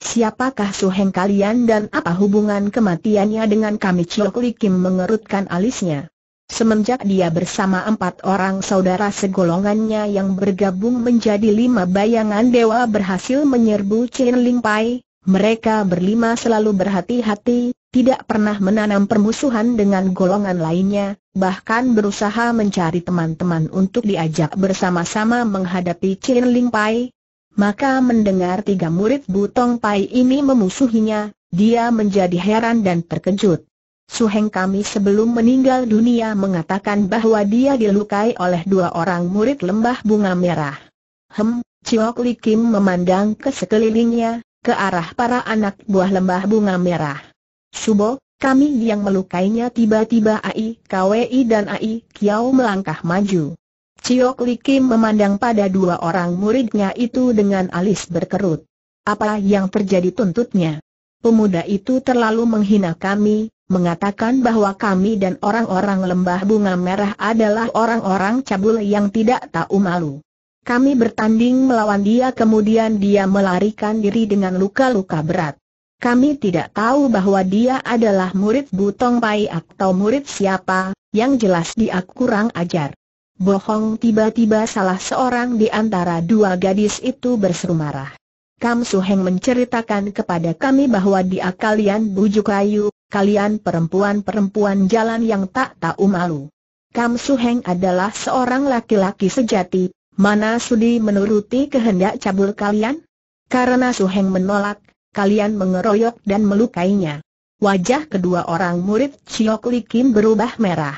Siapakah Su Heng kalian dan apa hubungan kematiannya dengan kami Chok Kim mengerutkan alisnya? Semenjak dia bersama empat orang saudara segolongannya yang bergabung menjadi lima bayangan dewa berhasil menyerbu Chin Ling Pai, mereka berlima selalu berhati-hati, tidak pernah menanam permusuhan dengan golongan lainnya, bahkan berusaha mencari teman-teman untuk diajak bersama-sama menghadapi Chin Ling Pai. Maka mendengar tiga murid Butong Pai ini memusuhinya, dia menjadi heran dan terkejut. Su kami sebelum meninggal dunia mengatakan bahwa dia dilukai oleh dua orang murid lembah bunga merah. Hem, Chiok Li Kim memandang ke sekelilingnya, ke arah para anak buah lembah bunga merah. Subo, kami yang melukainya tiba-tiba Ai Kwi dan Ai Kiao melangkah maju. Chiok Li Kim memandang pada dua orang muridnya itu dengan alis berkerut. Apa yang terjadi tuntutnya? Pemuda itu terlalu menghina kami, mengatakan bahwa kami dan orang-orang lembah bunga merah adalah orang-orang cabul yang tidak tahu malu. Kami bertanding melawan dia kemudian dia melarikan diri dengan luka-luka berat. Kami tidak tahu bahwa dia adalah murid Butong Pai atau murid siapa, yang jelas dia kurang ajar. Bohong tiba-tiba salah seorang di antara dua gadis itu berseru marah. Kam Suheng menceritakan kepada kami bahwa dia kalian bujuk rayu, kalian perempuan-perempuan jalan yang tak tahu malu. Kam Suheng adalah seorang laki-laki sejati, mana sudi menuruti kehendak cabul kalian? Karena Suheng menolak, kalian mengeroyok dan melukainya. Wajah kedua orang murid Chiok Kim berubah merah.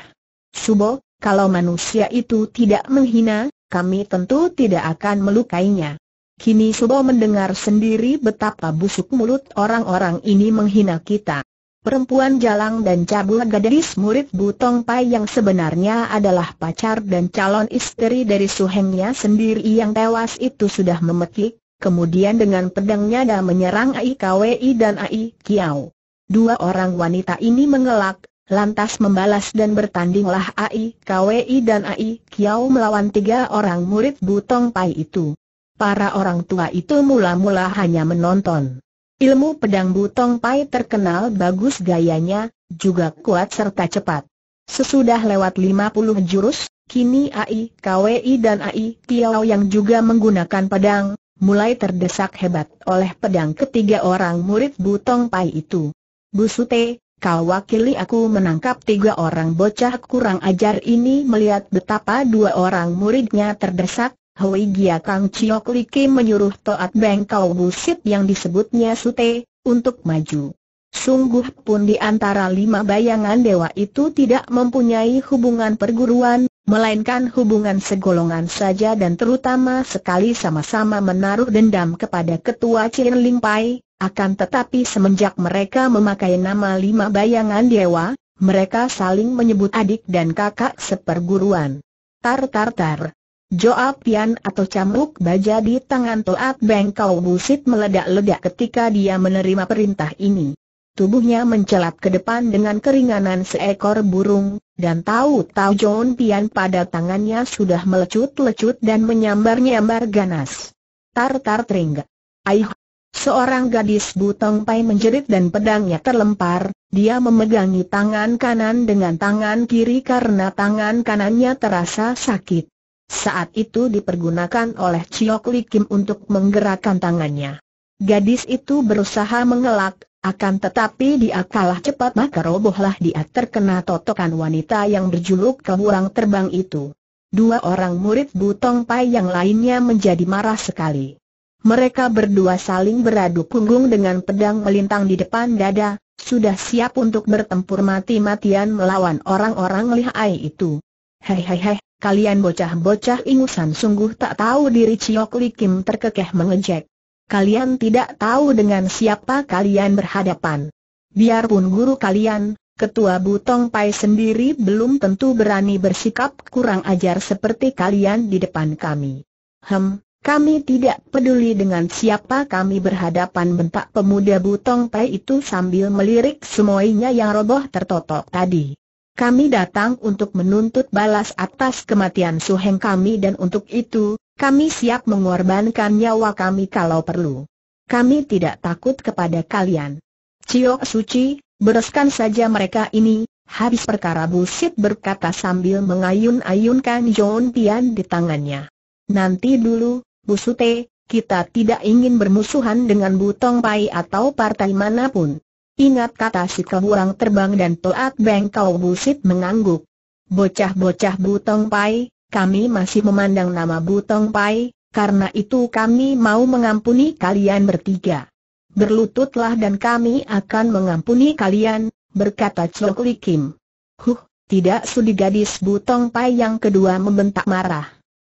Subo, kalau manusia itu tidak menghina, kami tentu tidak akan melukainya. Kini Subo mendengar sendiri betapa busuk mulut orang-orang ini menghina kita. Perempuan jalang dan cabul gadis murid Butong Pai yang sebenarnya adalah pacar dan calon istri dari suhengnya sendiri yang tewas itu sudah memekik, kemudian dengan pedangnya dan menyerang Ai Kwei dan Ai Kiao. Dua orang wanita ini mengelak, lantas membalas dan bertandinglah Ai Kwei dan Ai Kiao melawan tiga orang murid Butong Pai itu para orang tua itu mula-mula hanya menonton. Ilmu pedang Butong Pai terkenal bagus gayanya, juga kuat serta cepat. Sesudah lewat 50 jurus, kini AI KWI dan AI Tiao yang juga menggunakan pedang, mulai terdesak hebat oleh pedang ketiga orang murid Butong Pai itu. Busute, kau wakili aku menangkap tiga orang bocah kurang ajar ini melihat betapa dua orang muridnya terdesak, Hui Gia Kang Chiok Liki menyuruh Toat Beng Kau Busit yang disebutnya Sute, untuk maju. Sungguh pun di antara lima bayangan dewa itu tidak mempunyai hubungan perguruan, melainkan hubungan segolongan saja dan terutama sekali sama-sama menaruh dendam kepada ketua Chin Ling Pai, akan tetapi semenjak mereka memakai nama lima bayangan dewa, mereka saling menyebut adik dan kakak seperguruan. Tar tar tar. Joapian atau camuk baja di tangan Toat Beng Kau Busit meledak-ledak ketika dia menerima perintah ini. Tubuhnya mencelat ke depan dengan keringanan seekor burung, dan tahu-tahu John Pian pada tangannya sudah melecut-lecut dan menyambar-nyambar ganas. Tartar teringga. Aih! Seorang gadis butong pai menjerit dan pedangnya terlempar, dia memegangi tangan kanan dengan tangan kiri karena tangan kanannya terasa sakit. Saat itu dipergunakan oleh Chiok Li Kim untuk menggerakkan tangannya. Gadis itu berusaha mengelak, akan tetapi dia kalah cepat maka robohlah dia terkena totokan wanita yang berjuluk kehurang terbang itu. Dua orang murid Butong Pai yang lainnya menjadi marah sekali. Mereka berdua saling beradu punggung dengan pedang melintang di depan dada, sudah siap untuk bertempur mati-matian melawan orang-orang lihai itu. Hei hei hei, kalian bocah-bocah ingusan sungguh tak tahu diri Ciok Li Kim terkekeh mengejek. Kalian tidak tahu dengan siapa kalian berhadapan. Biarpun guru kalian, ketua Butong Pai sendiri belum tentu berani bersikap kurang ajar seperti kalian di depan kami. Hem, kami tidak peduli dengan siapa kami berhadapan bentak pemuda Butong Pai itu sambil melirik semuanya yang roboh tertotok tadi. Kami datang untuk menuntut balas atas kematian suheng kami dan untuk itu, kami siap mengorbankan nyawa kami kalau perlu. Kami tidak takut kepada kalian. Ciok suci, bereskan saja mereka ini, habis perkara busit berkata sambil mengayun-ayunkan John Tian di tangannya. Nanti dulu, Busute, kita tidak ingin bermusuhan dengan Butong Pai atau partai manapun. Ingat kata si kehurang terbang dan Toat Beng Kau Busit mengangguk. Bocah-bocah Butong Pai, kami masih memandang nama Butong Pai, karena itu kami mau mengampuni kalian bertiga. Berlututlah dan kami akan mengampuni kalian, berkata Chok Li Kim. Huh, tidak sudi gadis Butong Pai yang kedua membentak marah.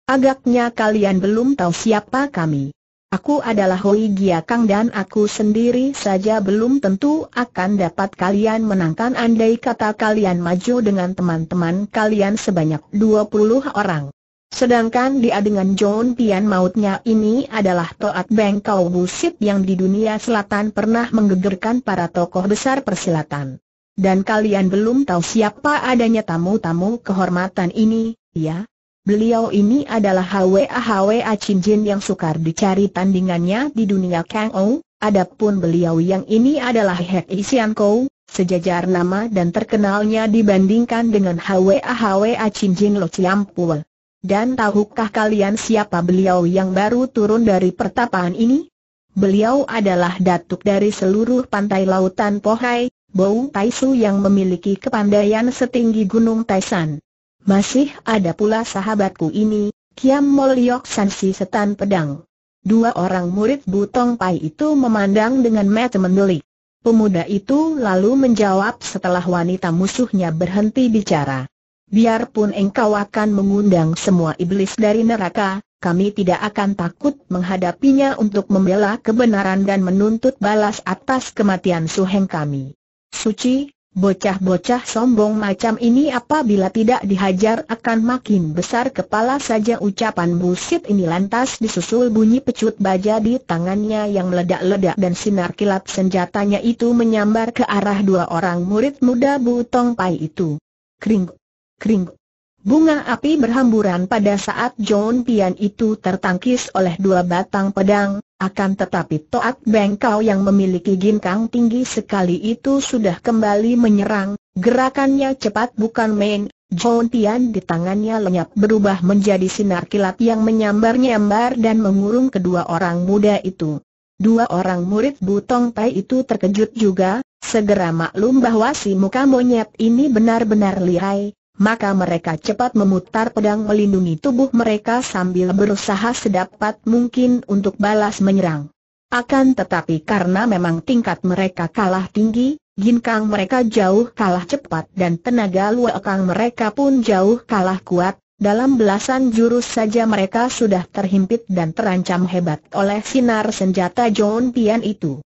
Agaknya kalian belum tahu siapa kami. Aku adalah Hoi Kang dan aku sendiri saja belum tentu akan dapat kalian menangkan andai kata kalian maju dengan teman-teman kalian sebanyak 20 orang. Sedangkan dia dengan John Pian mautnya ini adalah Toat Beng Kau Busit yang di dunia selatan pernah menggegerkan para tokoh besar persilatan. Dan kalian belum tahu siapa adanya tamu-tamu kehormatan ini, ya? Beliau ini adalah HWA-HWA Jin yang sukar dicari tandingannya di dunia Kang Ou, adapun beliau yang ini adalah Hek Isian Kou, sejajar nama dan terkenalnya dibandingkan dengan HWA-HWA Jin Lo Chiam Pul. Dan tahukah kalian siapa beliau yang baru turun dari pertapaan ini? Beliau adalah datuk dari seluruh pantai lautan Pohai, Bou Taisu yang memiliki kepandaian setinggi Gunung Taisan. Masih ada pula sahabatku ini, Kiam Moliok Sansi Setan Pedang. Dua orang murid Butong Pai itu memandang dengan mata mendelik. Pemuda itu lalu menjawab setelah wanita musuhnya berhenti bicara. Biarpun engkau akan mengundang semua iblis dari neraka, kami tidak akan takut menghadapinya untuk membela kebenaran dan menuntut balas atas kematian suheng kami. Suci, Bocah-bocah sombong macam ini apabila tidak dihajar akan makin besar kepala saja ucapan busit ini lantas disusul bunyi pecut baja di tangannya yang meledak-ledak dan sinar kilat senjatanya itu menyambar ke arah dua orang murid muda Butong Pai itu. Kring, kring. Bunga api berhamburan pada saat John Pian itu tertangkis oleh dua batang pedang, akan tetapi Toat Bengkau yang memiliki ginkang tinggi sekali itu sudah kembali menyerang, gerakannya cepat bukan main, John Tian di tangannya lenyap berubah menjadi sinar kilat yang menyambar-nyambar dan mengurung kedua orang muda itu. Dua orang murid Butong Pai itu terkejut juga, segera maklum bahwa si muka monyet ini benar-benar lihai, maka mereka cepat memutar pedang melindungi tubuh mereka sambil berusaha sedapat mungkin untuk balas menyerang. Akan tetapi karena memang tingkat mereka kalah tinggi, ginkang mereka jauh kalah cepat dan tenaga luakang mereka pun jauh kalah kuat, dalam belasan jurus saja mereka sudah terhimpit dan terancam hebat oleh sinar senjata John Pian itu.